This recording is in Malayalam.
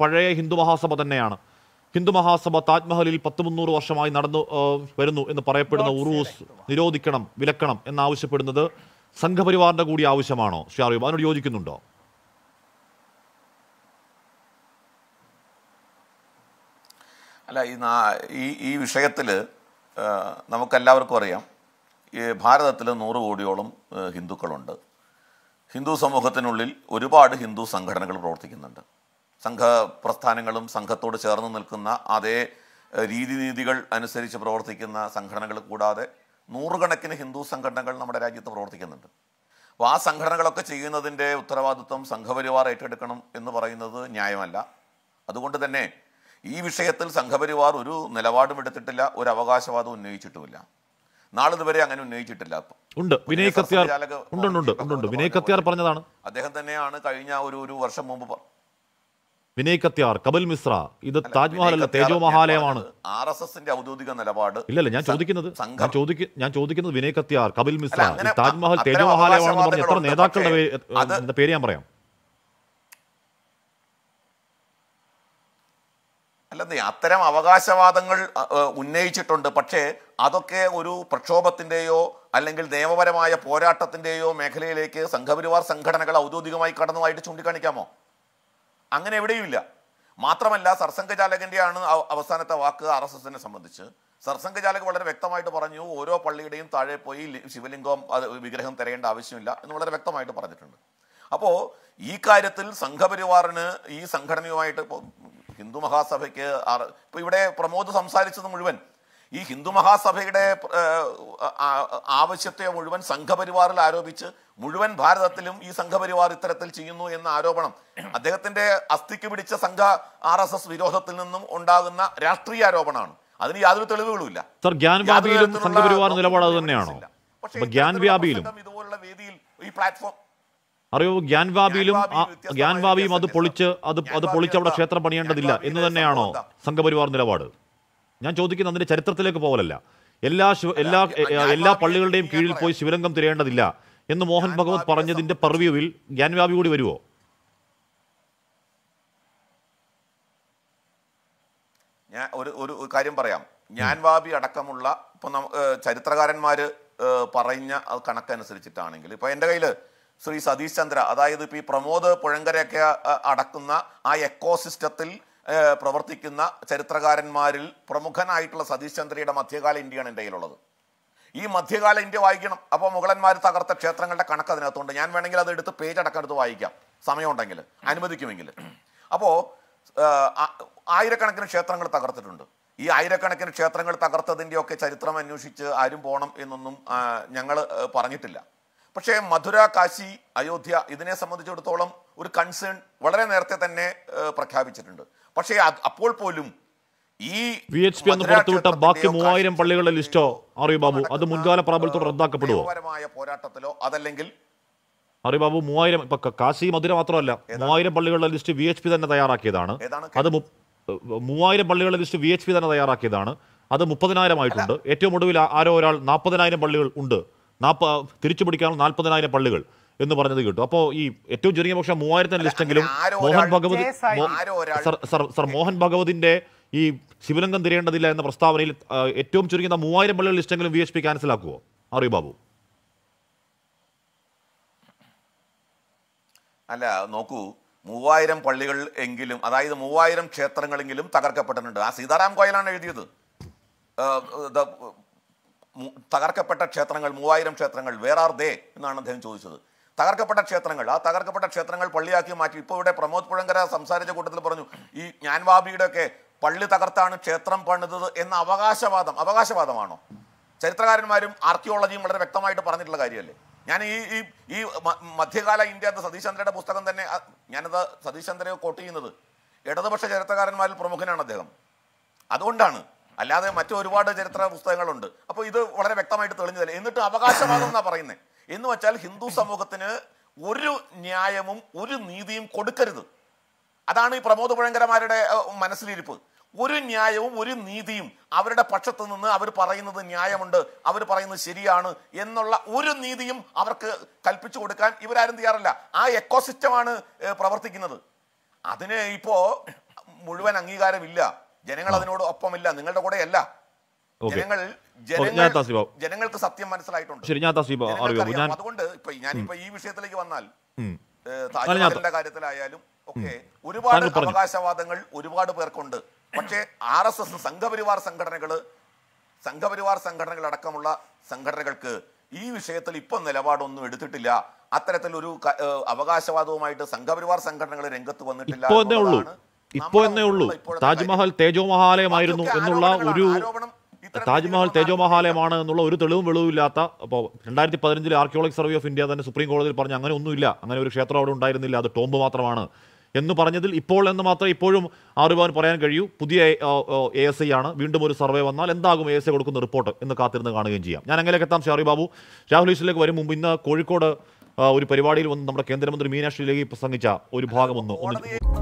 പഴയ ഹിന്ദു മഹാസഭ തന്നെയാണ് ഹിന്ദു മഹാസഭ താജ്മഹലിൽ പത്ത് മുന്നൂറ് വർഷമായി നടന്നു വരുന്നു എന്ന് പറയപ്പെടുന്ന ഉറൂസ് നിരോധിക്കണം വിലക്കണം എന്നാവശ്യപ്പെടുന്നത് സംഘപരിവാറിന്റെ കൂടി ആവശ്യമാണോ ശ്രീ അറിയൂബ് അതിനോട് യോജിക്കുന്നുണ്ടോ അല്ല ഈ ഈ വിഷയത്തിൽ നമുക്കെല്ലാവർക്കും അറിയാം ഈ ഭാരതത്തിൽ നൂറ് കോടിയോളം ഹിന്ദുക്കളുണ്ട് ഹിന്ദു സമൂഹത്തിനുള്ളിൽ ഒരുപാട് ഹിന്ദു സംഘടനകൾ പ്രവർത്തിക്കുന്നുണ്ട് സംഘ പ്രസ്ഥാനങ്ങളും സംഘത്തോട് ചേർന്ന് നിൽക്കുന്ന അതേ രീതിനീതികൾ അനുസരിച്ച് പ്രവർത്തിക്കുന്ന സംഘടനകൾ കൂടാതെ നൂറുകണക്കിന് ഹിന്ദു സംഘടനകൾ നമ്മുടെ രാജ്യത്ത് പ്രവർത്തിക്കുന്നുണ്ട് അപ്പോൾ ആ സംഘടനകളൊക്കെ ചെയ്യുന്നതിൻ്റെ ഉത്തരവാദിത്വം സംഘപരിവാർ ഏറ്റെടുക്കണം എന്ന് പറയുന്നത് ന്യായമല്ല അതുകൊണ്ട് തന്നെ ഈ വിഷയത്തിൽ സംഘപരിവാർ ഒരു നിലപാടും എടുത്തിട്ടില്ല ഒരു അവകാശവാദം ഉന്നയിച്ചിട്ടുമില്ല നാളിതുവരെ അങ്ങനെ ഉന്നയിച്ചിട്ടില്ല ഉണ്ട് പറഞ്ഞതാണ് അദ്ദേഹം തന്നെയാണ് കഴിഞ്ഞ ഒരു ഒരു വർഷം മുമ്പ് വിനയ് കത്യാർ കപിൽ മിശ്ര ഇത് താജ്മഹൽ അല്ല തേജോ മഹാലയമാണ് ആർ എസ് എസിന്റെ ഔദ്യോഗിക നിലപാട് ഇല്ലല്ല ഞാൻ ചോദിക്കുന്നത് ഞാൻ ചോദിക്ക ഞാൻ ചോദിക്കുന്നത് വിനയ് കത്യാർ കപിൽ മിശ്ര താജ്മഹൽ തേജോ മഹാലയമാണെന്ന് പറഞ്ഞ എത്ര നേതാക്കളുടെ പേര് ഞാൻ പറയാം അല്ലെന്നേ അത്തരം അവകാശവാദങ്ങൾ ഉന്നയിച്ചിട്ടുണ്ട് പക്ഷേ അതൊക്കെ ഒരു പ്രക്ഷോഭത്തിൻ്റെയോ അല്ലെങ്കിൽ നിയമപരമായ പോരാട്ടത്തിൻ്റെയോ മേഖലയിലേക്ക് സംഘപരിവാർ സംഘടനകൾ ഔദ്യോഗികമായി കടന്നുമായിട്ട് ചൂണ്ടിക്കാണിക്കാമോ അങ്ങനെ എവിടെയുമില്ല മാത്രമല്ല സർസംഘചാലകൻ്റെയാണ് അവസാനത്തെ വാക്ക് ആർ എസ് എസിനെ സംബന്ധിച്ച് സർസംഘചാലക് വളരെ വ്യക്തമായിട്ട് പറഞ്ഞു ഓരോ പള്ളിയുടെയും താഴെ പോയി ശിവലിംഗം വിഗ്രഹം തിരയേണ്ട ആവശ്യമില്ല എന്ന് വളരെ വ്യക്തമായിട്ട് പറഞ്ഞിട്ടുണ്ട് അപ്പോൾ ഈ കാര്യത്തിൽ സംഘപരിവാറിന് ഈ സംഘടനയുമായിട്ട് ഹിന്ദു മഹാസഭയ്ക്ക് ഇപ്പോൾ ഇവിടെ പ്രമോദ് സംസാരിച്ചത് മുഴുവൻ ഈ ഹിന്ദു മഹാസഭയുടെ ആവശ്യത്തെ മുഴുവൻ സംഘപരിവാറിൽ ആരോപിച്ച് മുഴുവൻ ഭാരതത്തിലും ഈ സംഘപരിവാർ ഇത്തരത്തിൽ ചെയ്യുന്നു എന്ന ആരോപണം അദ്ദേഹത്തിന്റെ അസ്ഥിക്ക് പിടിച്ച സംഘ ആർ എസ് എസ് വിരോധത്തിൽ നിന്നും ഉണ്ടാകുന്ന രാഷ്ട്രീയ ആരോപണമാണ് അതിന് യാതൊരു തെളിവുകളുമില്ല സംഘപരിവാർ നിലപാട് ഇതുപോലുള്ള വേദിയിൽ ഈ പ്ലാറ്റ്ഫോം അറിയോ ഗ്യാൻവാബിയിലും ഗ്യാൻവാബിയും അത് പൊളിച്ച് അത് അത് പൊളിച്ച് അവിടെ ക്ഷേത്രം പണിയേണ്ടതില്ല എന്ന് തന്നെയാണോ സംഘപരിവാർ നിലപാട് ഞാൻ ചോദിക്കുന്ന അതിന്റെ ചരിത്രത്തിലേക്ക് പോകലല്ല എല്ലാ ശിവ എല്ലാ എല്ലാ പള്ളികളുടെയും കീഴിൽ പോയി ശിവരംഗം തിരയേണ്ടതില്ല എന്ന് മോഹൻ ഭഗവത് പറഞ്ഞതിന്റെ പർവ്യൂവിൽ ജ്ഞാൻവ്യാപി കൂടി വരുമോ ഞാൻ ഒരു ഒരു കാര്യം പറയാം ജ്ഞാൻവാബി അടക്കമുള്ള ഇപ്പൊ ചരിത്രകാരന്മാർ പറഞ്ഞ കണക്കനുസരിച്ചിട്ടാണെങ്കിൽ ഇപ്പൊ എൻ്റെ കയ്യിൽ ശ്രീ സതീഷ് ചന്ദ്ര അതായത് ഇപ്പൊ ഈ പ്രമോദ് പുഴങ്കരയൊക്കെ അടക്കുന്ന ആ എക്കോസിസ്റ്റത്തിൽ പ്രവർത്തിക്കുന്ന ചരിത്രകാരന്മാരിൽ പ്രമുഖനായിട്ടുള്ള സതീഷ് ചന്ദ്രയുടെ മധ്യകാല ഇന്ത്യയാണ് എൻ്റെ കയ്യിലുള്ളത് ഈ മധ്യകാല ഇന്ത്യ വായിക്കണം അപ്പോൾ മുഗളന്മാർ തകർത്ത ക്ഷേത്രങ്ങളുടെ കണക്ക് അതിനകത്തുണ്ട് ഞാൻ വേണമെങ്കിൽ അത് എടുത്ത് പേജ് അടക്കം എടുത്ത് വായിക്കാം സമയമുണ്ടെങ്കിൽ അനുവദിക്കുമെങ്കിൽ അപ്പോൾ ആയിരക്കണക്കിന് ക്ഷേത്രങ്ങൾ തകർത്തിട്ടുണ്ട് ഈ ആയിരക്കണക്കിന് ക്ഷേത്രങ്ങൾ തകർത്തതിൻ്റെയൊക്കെ ചരിത്രം അന്വേഷിച്ച് ആരും പോകണം എന്നൊന്നും ഞങ്ങൾ പറഞ്ഞിട്ടില്ല പക്ഷേ മധുര കാശി അയോധ്യ ഇതിനെ സംബന്ധിച്ചിടത്തോളം ഒരു കൺസേൺ വളരെ നേരത്തെ തന്നെ പ്രഖ്യാപിച്ചിട്ടുണ്ട് പക്ഷേ അപ്പോൾ പോലും ഈ വി എച്ച് പി എന്ന് പുറത്തുവിട്ട ബാക്കി മൂവായിരം പള്ളികളുടെ ലിസ്റ്റോ അറിയു ബാബു അത് മുൻകാല പ്രാബല്യത്തോടെ റദ്ദാക്കപ്പെടുമോ പോരാട്ടത്തിലോ അതല്ലെങ്കിൽ അറിയു ബാബു മൂവായിരം ഇപ്പൊ കാശി മധുര മാത്രമല്ല മൂവായിരം പള്ളികളുടെ ലിസ്റ്റ് വി എച്ച് പി തന്നെ തയ്യാറാക്കിയതാണ് അത് മൂവായിരം പള്ളികളുടെ ലിസ്റ്റ് വി എച്ച് പി തന്നെ തയ്യാറാക്കിയതാണ് അത് മുപ്പതിനായിരം ആയിട്ടുണ്ട് ഏറ്റവും ഒടുവിൽ ആരോ ഒരാൾ നാൽപ്പതിനായിരം പള്ളികൾ ഉണ്ട് നാൽപ്പ തിരിച്ചു പിടിക്കാനുള്ള നാൽപ്പതിനായിരം പള്ളികൾ എന്ന് പറഞ്ഞത് കേട്ടു അപ്പോൾ ഈ ഏറ്റവും ചുരുങ്ങിയ പക്ഷം മൂവായിരത്തിന് ലിസ്റ്റെങ്കിലും മോഹൻ ഭഗവതി സർ സർ മോഹൻ ഭഗവതിന്റെ ഈ ശിവലിംഗം തിരിയേണ്ടതില്ല എന്ന പ്രസ്താവനയിൽ ഏറ്റവും ചുരുങ്ങിയ മൂവായിരം പള്ളികൾ ലിസ്റ്റെങ്കിലും വി എസ് പി ക്യാൻസൽ ആക്കുമോ അറിയൂ ബാബു അല്ല നോക്കൂ മൂവായിരം പള്ളികൾ എങ്കിലും അതായത് മൂവായിരം ക്ഷേത്രങ്ങളെങ്കിലും തകർക്കപ്പെട്ടിട്ടുണ്ട് ആ സീതാറാം കോയലാണ് എഴുതിയത് തകർക്കപ്പെട്ട ക്ഷേത്രങ്ങൾ മൂവായിരം ക്ഷേത്രങ്ങൾ വേർ ആർ ദേ എന്നാണ് അദ്ദേഹം ചോദിച്ചത് തകർക്കപ്പെട്ട ക്ഷേത്രങ്ങൾ ആ തകർക്കപ്പെട്ട ക്ഷേത്രങ്ങൾ പള്ളിയാക്കി മാറ്റി ഇപ്പോൾ ഇവിടെ പ്രമോദ് പുഴങ്കര സംസാരിച്ച കൂട്ടത്തിൽ പറഞ്ഞു ഈ ജ്ഞാൻവാബിയുടെ ഒക്കെ പള്ളി തകർത്താണ് ക്ഷേത്രം പണിതത് എന്ന അവകാശവാദം അവകാശവാദമാണോ ചരിത്രകാരന്മാരും ആർക്കിയോളജിയും വളരെ വ്യക്തമായിട്ട് പറഞ്ഞിട്ടുള്ള കാര്യമല്ലേ ഞാൻ ഈ ഈ ഈ മധ്യകാല ഇന്ത്യ എന്ന സതീശ് പുസ്തകം തന്നെ ഞാനത് സതീശ് ചന്ദ്രയെ കോട്ട് ചെയ്യുന്നത് ഇടതുപക്ഷ ചരിത്രകാരന്മാരിൽ പ്രമുഖനാണ് അദ്ദേഹം അതുകൊണ്ടാണ് അല്ലാതെ മറ്റൊരുപാട് ഒരുപാട് ചരിത്ര പുസ്തകങ്ങളുണ്ട് അപ്പോൾ ഇത് വളരെ വ്യക്തമായിട്ട് തെളിഞ്ഞതല്ലേ എന്നിട്ട് അവകാശവാദം എന്നാണ് പറയുന്നത് എന്ന് വെച്ചാൽ ഹിന്ദു സമൂഹത്തിന് ഒരു ന്യായവും ഒരു നീതിയും കൊടുക്കരുത് അതാണ് ഈ പ്രമോദ് പുഴങ്കരമാരുടെ മനസ്സിലിരിപ്പ് ഒരു ന്യായവും ഒരു നീതിയും അവരുടെ പക്ഷത്തു നിന്ന് അവർ പറയുന്നത് ന്യായമുണ്ട് അവർ പറയുന്നത് ശരിയാണ് എന്നുള്ള ഒരു നീതിയും അവർക്ക് കൽപ്പിച്ചു കൊടുക്കാൻ ഇവരാരും തയ്യാറല്ല ആ എക്കോസിസ്റ്റമാണ് പ്രവർത്തിക്കുന്നത് അതിന് ഇപ്പോ മുഴുവൻ അംഗീകാരമില്ല ജനങ്ങൾ അതിനോട് ഒപ്പമില്ല നിങ്ങളുടെ കൂടെയല്ല ജനങ്ങൾക്ക് സത്യം മനസ്സിലായിട്ടുണ്ട് അതുകൊണ്ട് ഇപ്പൊ ഞാനിപ്പോ ഈ വിഷയത്തിലേക്ക് വന്നാൽ താജ്മഹലിന്റെ കാര്യത്തിലായാലും ഒക്കെ ഒരുപാട് അവകാശവാദങ്ങൾ ഒരുപാട് പേർക്കുണ്ട് പക്ഷേ ആർ എസ് എസ് സംഘപരിവാർ സംഘടനകള് സംഘപരിവാർ സംഘടനകൾ അടക്കമുള്ള സംഘടനകൾക്ക് ഈ വിഷയത്തിൽ ഇപ്പം നിലപാടൊന്നും എടുത്തിട്ടില്ല അത്തരത്തിൽ ഒരു അവകാശവാദവുമായിട്ട് സംഘപരിവാർ സംഘടനകൾ രംഗത്ത് വന്നിട്ടില്ല ഇപ്പോ എന്നേ ഉള്ളൂ താജ്മഹൽ തേജോ മഹാലയമായിരുന്നു എന്നുള്ള ഒരു താജ്മഹൽ തേജോമഹാലയമാണ് എന്നുള്ള ഒരു തെളിവും വെളിവില്ലാത്ത അപ്പോൾ രണ്ടായിരത്തി പതിനഞ്ചിൽ ആർക്കിയോളജി സർവേ ഓഫ് ഇന്ത്യ തന്നെ സുപ്രീം കോടതിയിൽ പറഞ്ഞ് അങ്ങനെ ഒന്നുമില്ല അങ്ങനെ ഒരു ക്ഷേത്രം അവിടെ ഉണ്ടായിരുന്നില്ല അത് ടോംബ് മാത്രമാണ് എന്ന് പറഞ്ഞതിൽ ഇപ്പോൾ എന്ന് മാത്രം ഇപ്പോഴും ആറുഭാവൻ പറയാൻ കഴിയൂ പുതിയ എ എസ് ഐ ആണ് വീണ്ടും ഒരു സർവേ വന്നാൽ എന്താകും എ എസ് ഐ കൊടുക്കുന്ന റിപ്പോർട്ട് എന്ന് കാത്തിരുന്ന് കാണുകയും ചെയ്യാം ഞാൻ അങ്ങനെയൊക്കെ എത്താം ഷാറി ബാബു രാഹുൽ ഈശ്വരിലേക്ക് വരും മുമ്പ് ഇന്ന് കോഴിക്കോട് ഒരു പരിപാടിയിൽ വന്ന് നമ്മുടെ കേന്ദ്രമന്ത്രി മീനാക്ഷി ലേഖി പ്രസംഗിച്ച ഒരു ഭാഗമൊന്ന് ഒന്ന്